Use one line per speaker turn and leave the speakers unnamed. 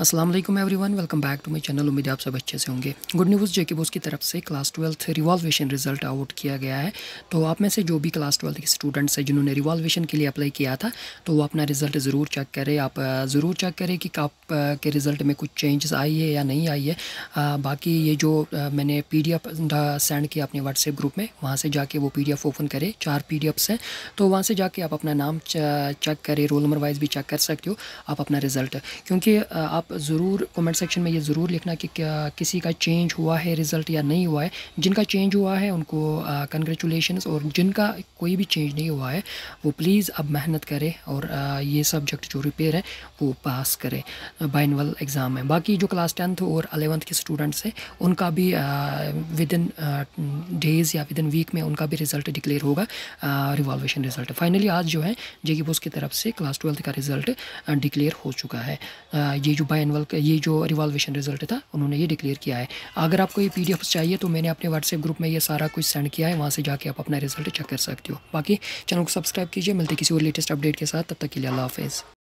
Aslam everyone welcome back to my channel उम्मीद आप सब अच्छे से होंगे गुड न्यूज़ जेके बोस की तरफ से class twelfth revaluation result out किया गया है तो आप में से जो भी क्लास ट्वेल्थ के स्टूडेंट्स हैं जिन्होंने रिवॉल्वेशन के लिए अप्लाई किया था तो वो अपना रिजल्ट ज़रूर चेक करें आप ज़रूर चेक करें कि आप के रिज़ल्ट में कुछ चेंजेस आई है या नहीं आई है आ, बाकी ये जो आ, मैंने पी डी एफ सेंड किया अपने व्हाट्सएप ग्रुप में वहाँ से जाके वो पी डी एफ ओपन करें चार पी डी एफ्स हैं तो वहाँ से जाके आप अपना नाम चेक करें रोल नंबर वाइज भी चेक कर सकते हो आप अपना रिज़ल्ट क्योंकि आप आप ज़रूर कमेंट सेक्शन में ये ज़रूर लिखना कि क्या किसी का चेंज हुआ है रिज़ल्ट या नहीं हुआ है जिनका चेंज हुआ है उनको कंग्रेचुलेशन और जिनका कोई भी चेंज नहीं हुआ है वो प्लीज़ अब मेहनत करें और uh, ये सब्जेक्ट जो रिपेयर है वो पास करें बाइनवल एग्ज़ाम में बाकी जो क्लास टेंथ और अलेवंथ के स्टूडेंट्स हैं उनका भी विद इन डेज़ या विद इन वीक में उनका भी रिज़ल्ट डिक्लेयर होगा रिवॉल्वेशन रिज़ल्ट फाइनली आज जो है जेकि बोस की तरफ से क्लास ट्वेल्थ का रिज़ल्ट डिक्लेयर हो चुका है ये जो बाई एनअल ये जो रिवॉल्वेशन रिजल्ट था उन्होंने ये डिक्लेयर किया है अगर आपको ये पी चाहिए तो मैंने अपने व्हाट्सएप ग्रुप में ये सारा कुछ सेंड किया है वहाँ से जाके आप अपना रिजल्ट चेक कर सकते हो बाकी चैनल को सब्सक्राइब कीजिए मिलते किसी और लेटेस्ट अपडेट के साथ तब तक के लिए अल्लाह हाफिज़